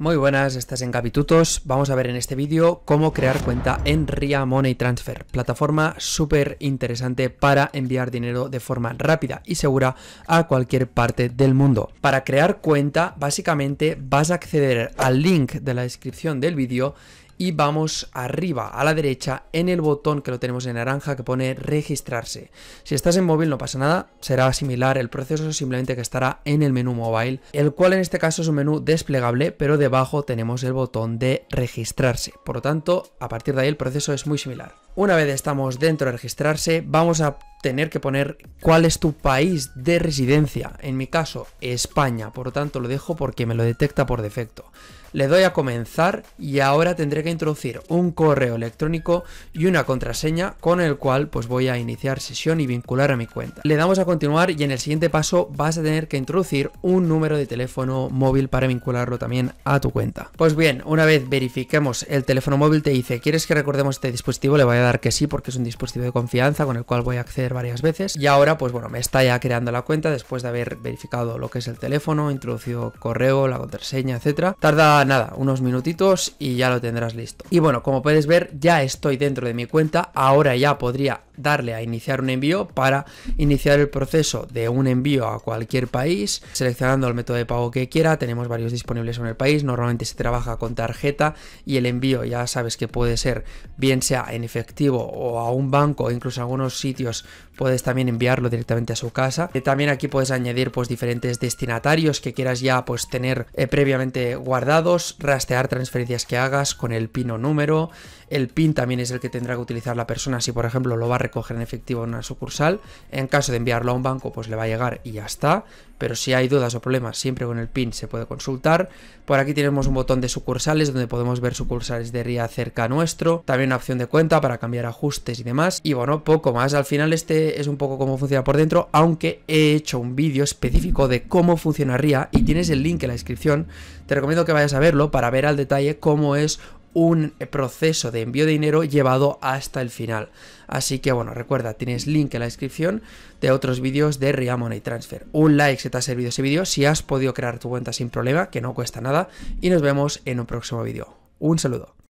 Muy buenas, estás en Capitutos. Vamos a ver en este vídeo cómo crear cuenta en RIA Money Transfer, plataforma súper interesante para enviar dinero de forma rápida y segura a cualquier parte del mundo. Para crear cuenta, básicamente vas a acceder al link de la descripción del vídeo y vamos arriba a la derecha en el botón que lo tenemos en naranja que pone registrarse. Si estás en móvil no pasa nada, será similar el proceso simplemente que estará en el menú mobile, el cual en este caso es un menú desplegable pero debajo tenemos el botón de registrarse. Por lo tanto, a partir de ahí el proceso es muy similar. Una vez estamos dentro de registrarse, vamos a tener que poner cuál es tu país de residencia. En mi caso, España. Por lo tanto, lo dejo porque me lo detecta por defecto. Le doy a comenzar y ahora tendré que introducir un correo electrónico y una contraseña con el cual pues voy a iniciar sesión y vincular a mi cuenta. Le damos a continuar y en el siguiente paso vas a tener que introducir un número de teléfono móvil para vincularlo también a tu cuenta. Pues bien, una vez verifiquemos el teléfono móvil te dice ¿quieres que recordemos este dispositivo? Le voy a dar que sí porque es un dispositivo de confianza con el cual voy a acceder varias veces y ahora pues bueno, me está ya creando la cuenta después de haber verificado lo que es el teléfono, introducido correo, la contraseña, etcétera. Tarda nada, unos minutitos y ya lo tendrás listo. Y bueno, como puedes ver, ya estoy dentro de mi cuenta, ahora ya podría darle a iniciar un envío para iniciar el proceso de un envío a cualquier país, seleccionando el método de pago que quiera, tenemos varios disponibles en el país, normalmente se trabaja con tarjeta y el envío ya sabes que puede ser bien sea en efectivo o a un banco, incluso en algunos sitios puedes también enviarlo directamente a su casa. Eh, también aquí puedes añadir pues diferentes destinatarios que quieras ya pues tener eh, previamente guardados, rastrear transferencias que hagas con el pin o número, el pin también es el que tendrá que utilizar la persona si por ejemplo lo va a coger en efectivo una sucursal. En caso de enviarlo a un banco, pues le va a llegar y ya está. Pero si hay dudas o problemas, siempre con el PIN se puede consultar. Por aquí tenemos un botón de sucursales donde podemos ver sucursales de RIA cerca nuestro. También una opción de cuenta para cambiar ajustes y demás. Y bueno, poco más. Al final este es un poco cómo funciona por dentro, aunque he hecho un vídeo específico de cómo funciona RIA y tienes el link en la descripción. Te recomiendo que vayas a verlo para ver al detalle cómo es un proceso de envío de dinero llevado hasta el final. Así que bueno, recuerda, tienes link en la descripción de otros vídeos de Real Money Transfer. Un like si te ha servido ese vídeo, si has podido crear tu cuenta sin problema, que no cuesta nada, y nos vemos en un próximo vídeo. Un saludo.